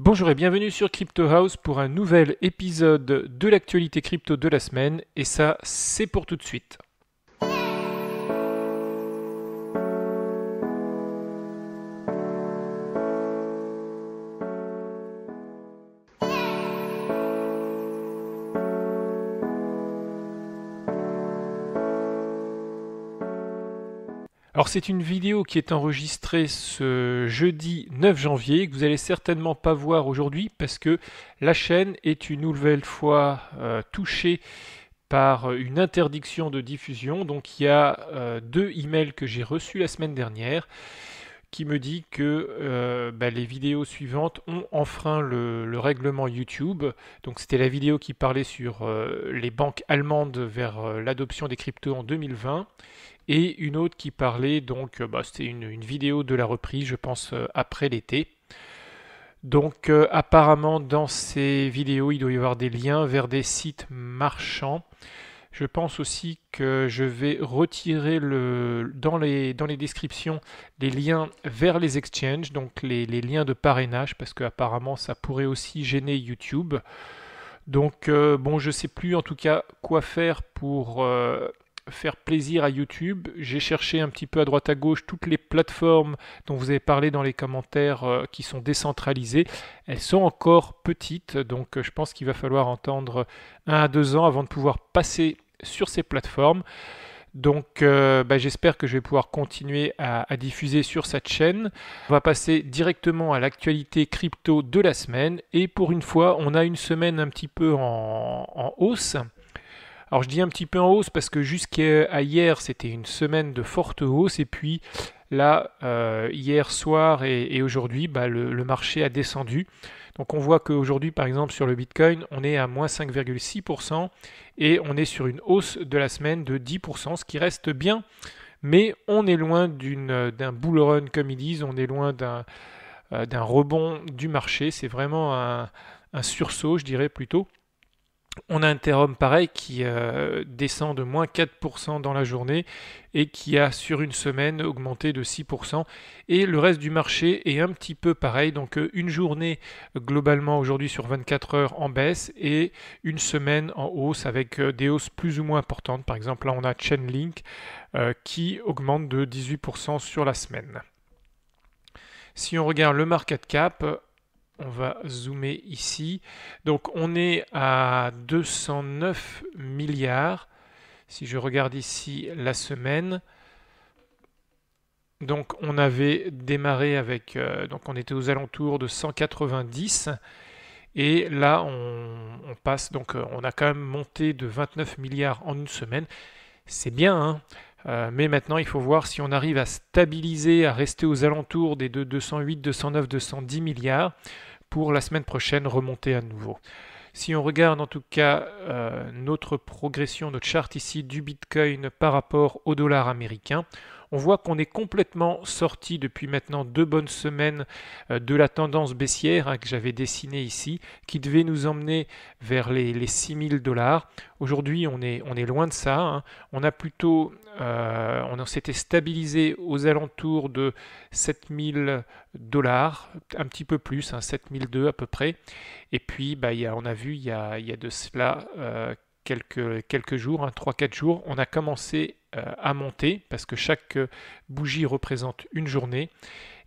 Bonjour et bienvenue sur Crypto House pour un nouvel épisode de l'actualité crypto de la semaine et ça c'est pour tout de suite. c'est une vidéo qui est enregistrée ce jeudi 9 janvier, que vous allez certainement pas voir aujourd'hui parce que la chaîne est une nouvelle fois euh, touchée par une interdiction de diffusion. Donc il y a euh, deux emails que j'ai reçus la semaine dernière qui me dit que euh, bah, les vidéos suivantes ont enfreint le, règlement YouTube. Donc c'était la vidéo qui parlait sur euh, les banques allemandes vers euh, l'adoption des cryptos en 2020. Et une autre qui parlait, donc bah, c'était une, vidéo de la reprise, je pense, après l'été. Donc apparemment dans ces vidéos, il doit y avoir des liens vers des sites marchands. Je pense aussi que je vais retirer le, dans, les, dans les descriptions les liens vers les exchanges, donc les, liens de parrainage, parce qu'apparemment ça pourrait aussi gêner YouTube. Donc euh, bon, je sais plus en tout cas quoi faire pour euh, faire plaisir à YouTube. J'ai cherché un petit peu à droite à gauche toutes les plateformes dont vous avez parlé dans les commentaires euh, qui sont décentralisées. Elles sont encore petites, donc je pense qu'il va falloir entendre un à deux ans avant de pouvoir passer sur ces plateformes. Donc euh, bah, j'espère que je vais pouvoir continuer à, diffuser sur cette chaîne. On va passer directement à l'actualité crypto de la semaine. Et pour une fois, on a une semaine un petit peu en, hausse. Alors je dis un petit peu en hausse parce que jusqu'à hier, c'était une semaine de forte hausse. Et puis là, euh, hier soir et, aujourd'hui, bah, le marché a descendu. Donc on voit qu'aujourd'hui, par exemple, sur le Bitcoin, on est à moins 5,6% et on est sur une hausse de la semaine de 10%, ce qui reste bien, mais on est loin d'un bull run, comme ils disent, on est loin d'un euh, rebond du marché, c'est vraiment un sursaut, je dirais plutôt on a un pareil qui euh, descend de moins 4% dans la journée et qui a sur une semaine augmenté de 6%. Et le reste du marché est un petit peu pareil. Donc euh, une journée globalement aujourd'hui sur 24 heures en baisse et une semaine en hausse avec euh, des hausses plus ou moins importantes. Par exemple là on a Chainlink qui augmente de 18% sur la semaine. Si on regarde le market cap, on va zoomer ici. Donc on est à 209 milliards. Si je regarde ici la semaine, donc on avait démarré avec, euh, donc on était aux alentours de 190 et là on, on, passe, donc euh, on a quand même monté de 29 milliards en une semaine. C'est bien, hein euh, mais maintenant, il faut voir si on arrive à stabiliser, à rester aux alentours des 208, 209, 210 milliards pour la semaine prochaine remonter à nouveau. Si on regarde en tout cas euh, notre progression, notre charte ici du Bitcoin par rapport au dollar américain, on voit qu'on est complètement sorti depuis maintenant deux bonnes semaines euh, de la tendance baissière hein, que j'avais dessinée ici, qui devait nous emmener vers les, les 6000 dollars. Aujourd'hui, on est, on est loin de ça. Hein. On a plutôt, euh, on s'était stabilisé aux alentours de 7000 dollars, un petit peu plus, hein, 7002 à peu près. Et puis, bah, on a vu il y a, y a, de cela euh, quelques, quelques jours, 3-4 hein, jours, on a commencé euh, à monter parce que chaque euh, bougie représente une journée.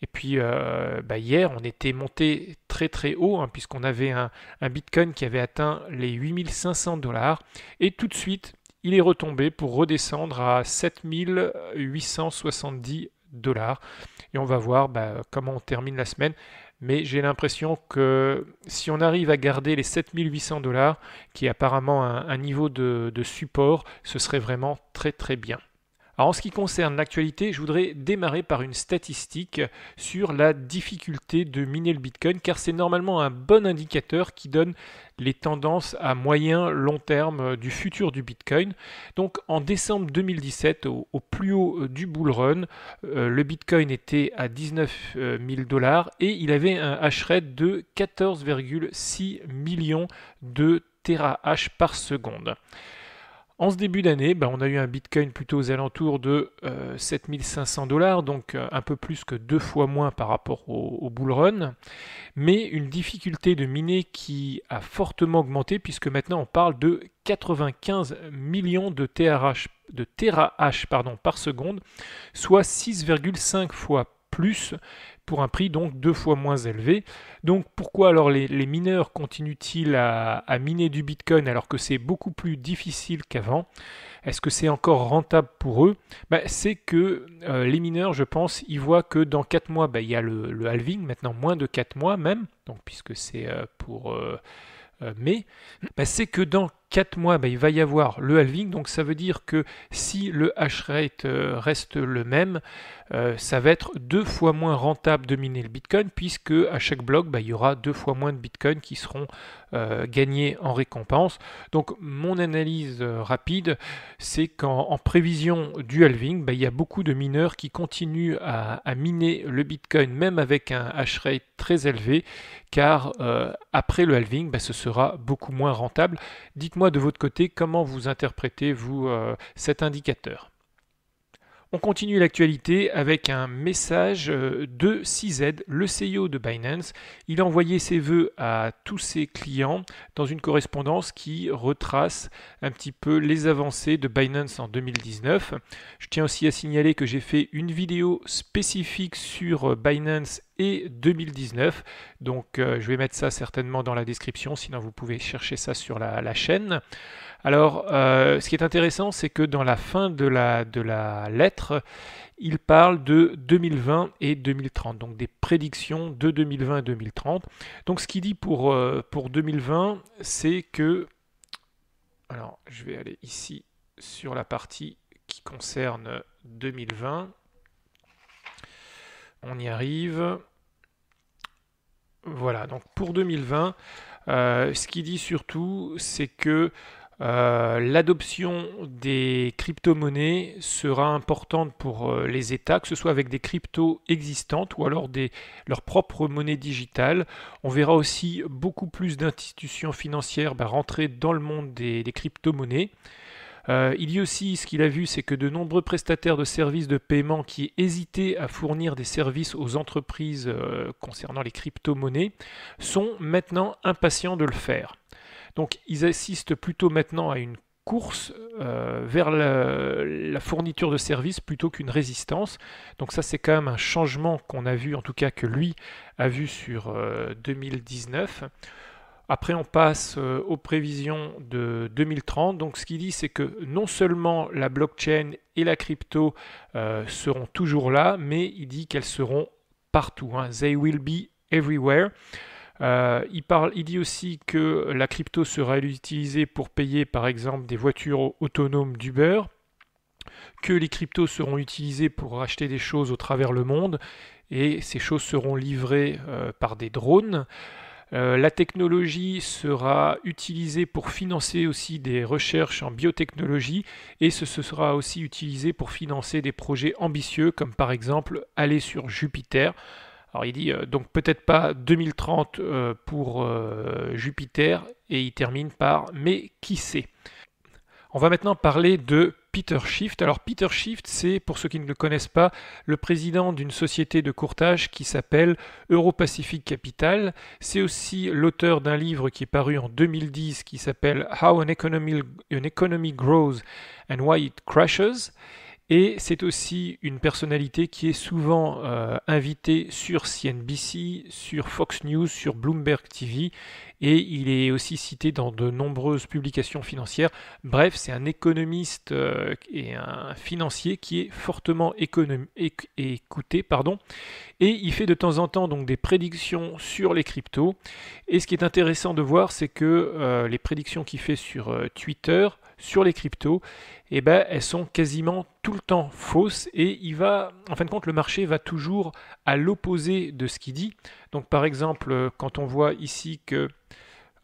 Et puis euh, bah, hier, on était monté très très haut hein, puisqu'on avait un, Bitcoin qui avait atteint les 8500 dollars et tout de suite, il est retombé pour redescendre à 7870 dollars. Et on va voir bah, comment on termine la semaine mais j'ai l'impression que si on arrive à garder les 7800 dollars, qui est apparemment un, niveau de support, ce serait vraiment très très bien. Alors, en ce qui concerne l'actualité, je voudrais démarrer par une statistique sur la difficulté de miner le Bitcoin, car c'est normalement un bon indicateur qui donne les tendances à moyen long terme euh, du futur du Bitcoin. Donc en décembre 2017, au, plus haut euh, du bull run, euh, le Bitcoin était à 19 000 dollars et il avait un hash rate de 14,6 millions de terahash par seconde. En ce début d'année, ben, on a eu un Bitcoin plutôt aux alentours de 7500 euh, dollars, donc euh, un peu plus que deux fois moins par rapport au, bull run, mais une difficulté de miner qui a fortement augmenté puisque maintenant on parle de 95 millions de TRH, de pardon, par seconde, soit 6,5 fois plus pour un prix donc deux fois moins élevé. Donc pourquoi alors les, mineurs continuent-ils à, à, miner du Bitcoin alors que c'est beaucoup plus difficile qu'avant Est-ce que c'est encore rentable pour eux bah, C'est que euh, les mineurs, je pense, ils voient que dans 4 mois, bah, il y a le, halving, maintenant moins de 4 mois même, donc puisque c'est euh, pour... Euh, mai, bah, c'est que dans 4 mois, bah, il va y avoir le halving. Donc ça veut dire que si le hash rate euh, reste le même, euh, ça va être deux fois moins rentable de miner le Bitcoin, puisque à chaque bloc, bah, il y aura deux fois moins de Bitcoin qui seront euh, gagnés en récompense. Donc mon analyse rapide, c'est qu'en prévision du halving, bah, il y a beaucoup de mineurs qui continuent à, miner le Bitcoin, même avec un hash rate très élevé, car après le halving, ce sera beaucoup moins rentable. Dites moi de votre côté comment vous interprétez, vous, euh, cet indicateur. On continue l'actualité avec un message euh, de CZ le CEO de Binance. Il a envoyé ses voeux à tous ses clients dans une correspondance qui retrace un petit peu les avancées de Binance en 2019. Je tiens aussi à signaler que j'ai fait une vidéo spécifique sur euh, Binance et 2019. Donc euh, je vais mettre ça certainement dans la description, sinon vous pouvez chercher ça sur la chaîne. Alors, euh, ce qui est intéressant, c'est que dans la fin de la, de la lettre, il parle de 2020 et 2030, donc des prédictions de 2020 et 2030. Donc, ce qu'il dit pour, euh, pour 2020, c'est que... Alors, je vais aller ici sur la partie qui concerne 2020. On y arrive. Voilà, donc pour 2020, euh, ce qu'il dit surtout, c'est que euh, l'adoption des crypto-monnaies sera importante pour euh, les États, que ce soit avec des cryptos existantes ou alors leurs propres monnaies digitales. On verra aussi beaucoup plus d'institutions financières bah, rentrer dans le monde des, crypto-monnaies. Euh, il y a aussi, ce qu'il a vu, c'est que de nombreux prestataires de services de paiement qui hésitaient à fournir des services aux entreprises concernant les crypto-monnaies sont maintenant impatients de le faire. Donc ils assistent plutôt maintenant à une course euh, vers la, fourniture de services plutôt qu'une résistance. Donc ça c'est quand même un changement qu'on a vu, en tout cas que lui a vu sur 2019. Euh, Après on passe euh, aux prévisions de 2030. Donc ce qu'il dit c'est que non seulement la blockchain et la crypto seront toujours là, mais il dit qu'elles seront partout. Hein. They will be everywhere. Euh, il, parle, dit aussi que la crypto sera utilisée pour payer par exemple des voitures autonomes d'Uber, que les cryptos seront utilisés pour acheter des choses au travers le monde, et ces choses seront livrées euh, par des drones. Euh, la technologie sera utilisée pour financer aussi des recherches en biotechnologie et ce, sera aussi utilisé pour financer des projets ambitieux comme par exemple aller sur Jupiter, alors il dit euh, donc peut-être pas 2030 euh, pour euh, Jupiter et il termine par mais qui sait. On va maintenant parler de Peter Shift. Alors Peter Shift, c'est pour ceux qui ne le connaissent pas, le président d'une société de courtage qui s'appelle Euro-Pacific Capital. C'est aussi l'auteur d'un livre qui est paru en 2010 qui s'appelle How an economy Grows and Why It Crashes. Et c'est aussi une personnalité qui est souvent euh, invitée sur CNBC, sur Fox News, sur Bloomberg TV et il est aussi cité dans de nombreuses publications financières. Bref, c'est un économiste euh, et un financier qui est fortement écouté, pardon, et il fait de temps en temps donc des prédictions sur les cryptos. Et ce qui est intéressant de voir, c'est que euh, les prédictions qu'il fait sur euh, Twitter, sur les cryptos, eh ben, elles sont quasiment tout le temps fausses et il va, en fin de compte, le marché va toujours à l'opposé de ce qu'il dit. Donc par exemple, euh, quand on voit ici que,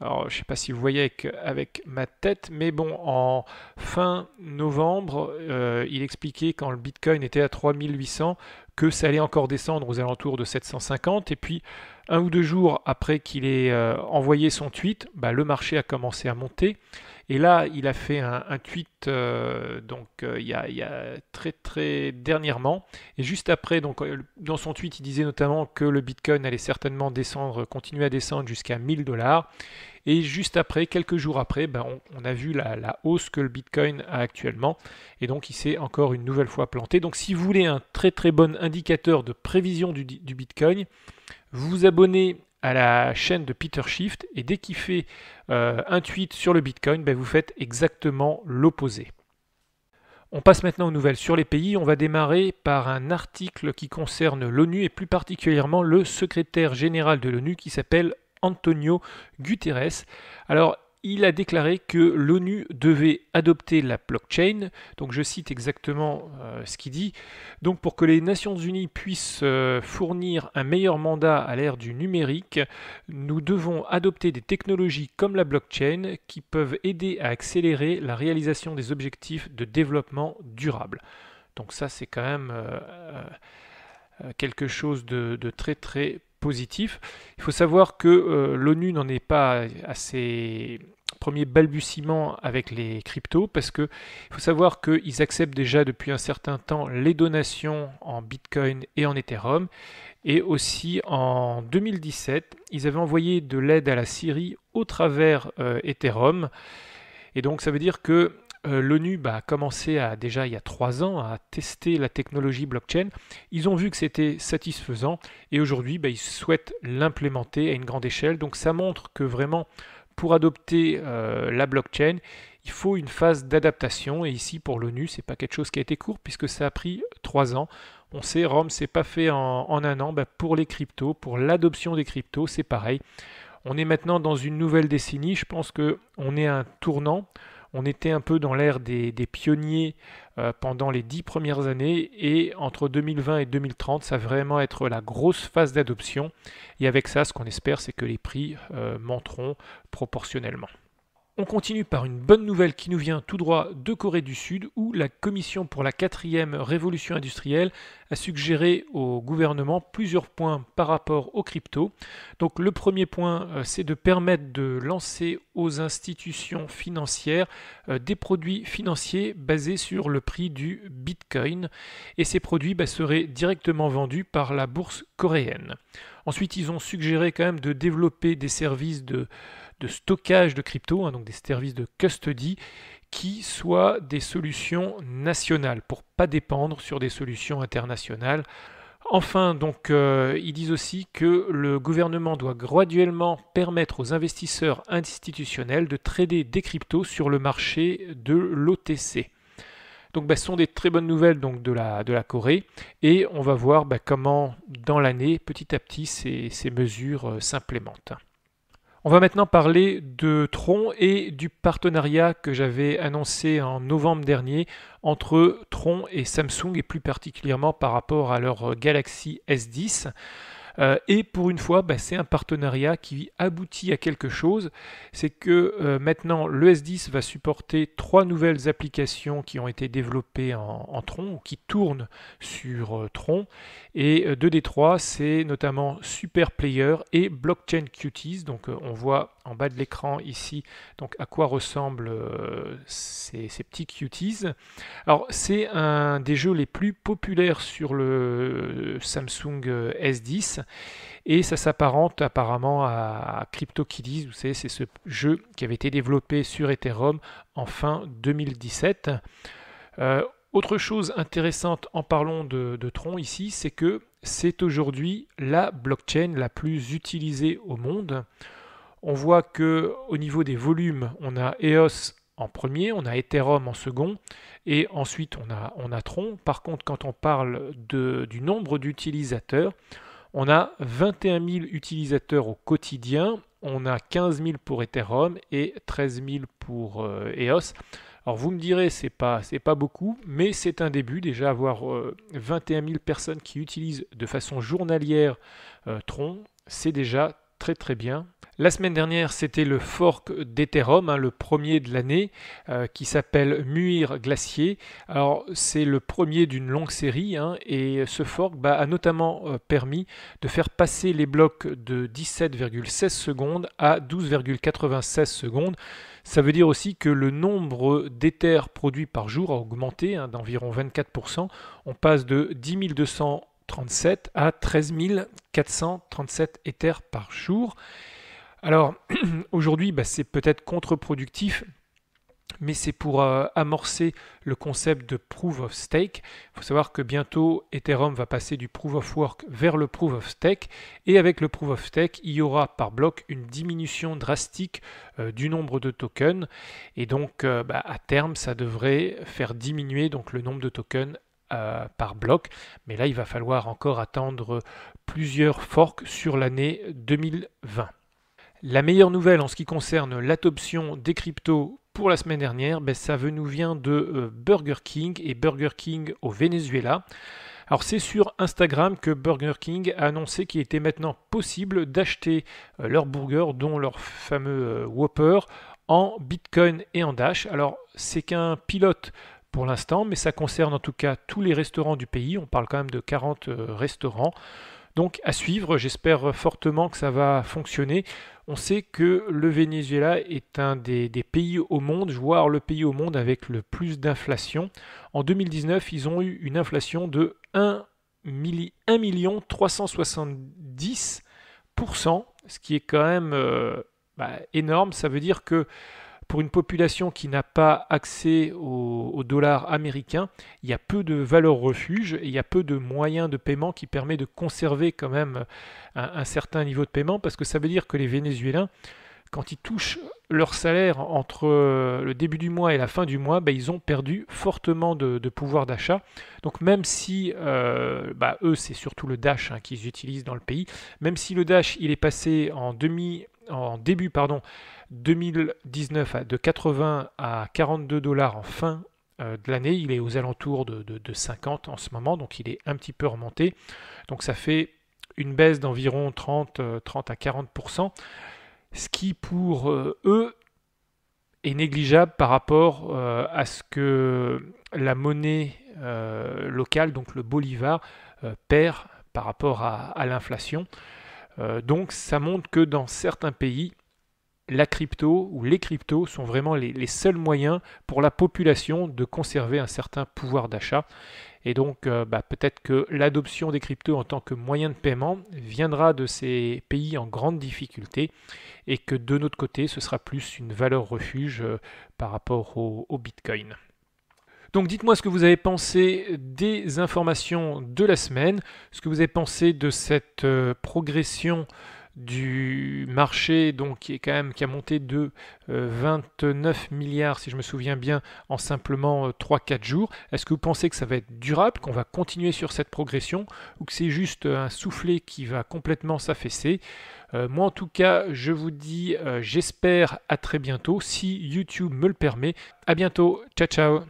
alors je ne sais pas si vous voyez avec, ma tête, mais bon, en fin novembre, euh, il expliquait quand le Bitcoin était à 3800 que ça allait encore descendre aux alentours de 750, et puis un ou deux jours après qu'il ait euh, envoyé son tweet, bah, le marché a commencé à monter. Et là, il a fait un, tweet euh, donc euh, il, y a, très très dernièrement. Et juste après, donc euh, dans son tweet, il disait notamment que le Bitcoin allait certainement descendre, continuer à descendre jusqu'à 1000 dollars. Et juste après, quelques jours après, ben, on, a vu la, hausse que le Bitcoin a actuellement. Et donc il s'est encore une nouvelle fois planté. Donc si vous voulez un très très bon indicateur de prévision du, Bitcoin, vous vous abonnez à la chaîne de Peter Shift et dès qu'il fait euh, un tweet sur le Bitcoin, ben, vous faites exactement l'opposé. On passe maintenant aux nouvelles sur les pays. On va démarrer par un article qui concerne l'ONU et plus particulièrement le secrétaire général de l'ONU qui s'appelle Antonio Guterres. Alors il a déclaré que l'ONU devait adopter la blockchain, donc je cite exactement euh, ce qu'il dit, donc pour que les Nations Unies puissent euh, fournir un meilleur mandat à l'ère du numérique, nous devons adopter des technologies comme la blockchain qui peuvent aider à accélérer la réalisation des objectifs de développement durable. Donc ça c'est quand même euh, quelque chose de, de très très positif. Il faut savoir que euh, l'ONU n'en est pas à ses premiers balbutiements avec les cryptos parce que il faut savoir qu'ils acceptent déjà depuis un certain temps les donations en Bitcoin et en Ethereum. Et aussi en 2017, ils avaient envoyé de l'aide à la Syrie au travers euh, Ethereum. Et donc ça veut dire que euh, l'ONU bah, a commencé déjà il y a trois ans à tester la technologie blockchain. Ils ont vu que c'était satisfaisant et aujourd'hui bah, ils souhaitent l'implémenter à une grande échelle. Donc ça montre que vraiment pour adopter euh, la blockchain, il faut une phase d'adaptation. Et ici, pour l'ONU, c'est pas quelque chose qui a été court puisque ça a pris trois ans. On sait, Rome, n'est pas fait en, un an. Bah, pour les cryptos, pour l'adoption des cryptos, c'est pareil. On est maintenant dans une nouvelle décennie. Je pense qu'on est à un tournant. On était un peu dans l'ère des, pionniers euh, pendant les dix premières années et entre 2020 et 2030, ça va vraiment être la grosse phase d'adoption. Et avec ça, ce qu'on espère, c'est que les prix euh, monteront proportionnellement. On continue par une bonne nouvelle qui nous vient tout droit de Corée du Sud, où la Commission pour la quatrième révolution industrielle a suggéré au gouvernement plusieurs points par rapport aux cryptos. Donc le premier point, euh, c'est de permettre de lancer aux institutions financières euh, des produits financiers basés sur le prix du Bitcoin, et ces produits bah, seraient directement vendus par la bourse coréenne. Ensuite, ils ont suggéré quand même de développer des services de de stockage de crypto, hein, donc des services de custody, qui soient des solutions nationales pour ne pas dépendre sur des solutions internationales. Enfin, donc, euh, ils disent aussi que le gouvernement doit graduellement permettre aux investisseurs institutionnels de trader des cryptos sur le marché de l'OTC. Donc, bah, ce sont des très bonnes nouvelles donc, de, la, de la Corée et on va voir bah, comment, dans l'année, petit à petit, ces, mesures euh, s'implémentent. On va maintenant parler de Tron et du partenariat que j'avais annoncé en novembre dernier entre Tron et Samsung et plus particulièrement par rapport à leur Galaxy S10. Euh, et pour une fois, bah, c'est un partenariat qui aboutit à quelque chose. C'est que euh, maintenant, le 10 va supporter trois nouvelles applications qui ont été développées en, en Tron, qui tournent sur euh, Tron. Et deux des trois, c'est notamment Super Player et Blockchain Cuties. Donc on voit en bas de l'écran ici donc à quoi ressemblent euh, ces, petits cuties. Alors c'est un des jeux les plus populaires sur le Samsung euh, S10 et ça s'apparente apparemment à CryptoKitties, vous savez c'est ce jeu qui avait été développé sur Ethereum en fin 2017. Euh, autre chose intéressante en parlant de, de Tron ici, c'est que c'est aujourd'hui la blockchain la plus utilisée au monde. On voit que au niveau des volumes, on a EOS en premier, on a Ethereum en second, et ensuite on a, on Tron. Par contre, quand on parle de, du nombre d'utilisateurs, on a 21 000 utilisateurs au quotidien, on a 15 000 pour Ethereum et 13 000 pour euh, EOS. Alors vous me direz, c'est pas, c'est pas beaucoup, mais c'est un début. Déjà avoir 21 euh, 000 personnes qui utilisent de façon journalière euh, Tron, c'est déjà très très bien. La semaine dernière, c'était le fork d'Ethereum, hein, le premier de l'année, euh, qui s'appelle Muir Glacier. Alors, c'est le premier d'une longue série, hein, et ce fork bah, a notamment euh, permis de faire passer les blocs de 17,16 secondes à 12,96 secondes. Ça veut dire aussi que le nombre d'éthers produits par jour a augmenté hein, d'environ 24%. On passe de 10 237 à 13 437 éthers par jour. Alors aujourd'hui, bah, c'est peut-être contre-productif, mais c'est pour euh, amorcer le concept de proof of stake. Il faut savoir que bientôt Ethereum va passer du proof of work vers le proof of stake, et avec le proof of stake, il y aura par bloc une diminution drastique euh, du nombre de tokens, et donc euh, bah, à terme, ça devrait faire diminuer donc le nombre de tokens par bloc. Mais là, il va falloir encore attendre plusieurs forks sur l'année 2020. La meilleure nouvelle en ce qui concerne l'adoption des cryptos pour la semaine dernière, ben, ça nous vient de euh, Burger King et Burger King au Venezuela. Alors c'est sur Instagram que Burger King a annoncé qu'il était maintenant possible d'acheter euh, leurs burgers, dont leur fameux euh, Whopper, en Bitcoin et en Dash. Alors c'est qu'un pilote pour l'instant, mais ça concerne en tout cas tous les restaurants du pays. On parle quand même de 40 restaurants. Donc à suivre, j'espère fortement que ça va fonctionner. On sait que le Venezuela est un des, pays au monde, voire le pays au monde avec le plus d'inflation. En 2019, ils ont eu une inflation de 1, ce qui est quand même euh, bah, énorme. Ça veut dire que pour une population qui n'a pas accès au, au, dollar américain, il y a peu de valeurs refuge et il y a peu de moyens de paiement qui permet de conserver quand même un, certain niveau de paiement parce que ça veut dire que les Vénézuéliens, quand ils touchent leur salaire entre le début du mois et la fin du mois, bah, ils ont perdu fortement de, pouvoir d'achat. Donc même si, euh, bah, eux, c'est surtout le Dash hein, qu'ils utilisent dans le pays, même si le Dash, il est passé en demi en début pardon, 2019 de 80 à 42 dollars en fin euh, de l'année. Il est aux alentours de, 50 en ce moment, donc il est un petit peu remonté. Donc ça fait une baisse d'environ 30, euh, à 40%, ce qui pour euh, eux est négligeable par rapport à ce que la monnaie locale, donc le bolivar, perd par rapport à l'inflation. Euh, donc ça montre que dans certains pays, la crypto ou les cryptos sont vraiment les, seuls moyens pour la population de conserver un certain pouvoir d'achat. Et donc euh, bah, peut-être que l'adoption des cryptos en tant que moyen de paiement viendra de ces pays en grande difficulté et que de notre côté ce sera plus une valeur refuge euh, par rapport au Bitcoin. Donc dites-moi ce que vous avez pensé des informations de la semaine, ce que vous avez pensé de cette euh, progression du marché donc qui est quand même qui a monté de 29 euh, milliards si je me souviens bien en simplement 3-4 euh, jours. Est-ce que vous pensez que ça va être durable, qu'on va continuer sur cette progression ou que c'est juste un soufflet qui va complètement s'affaisser moi en tout cas je vous dis j'espère à très bientôt si YouTube me le permet. À bientôt, ciao ciao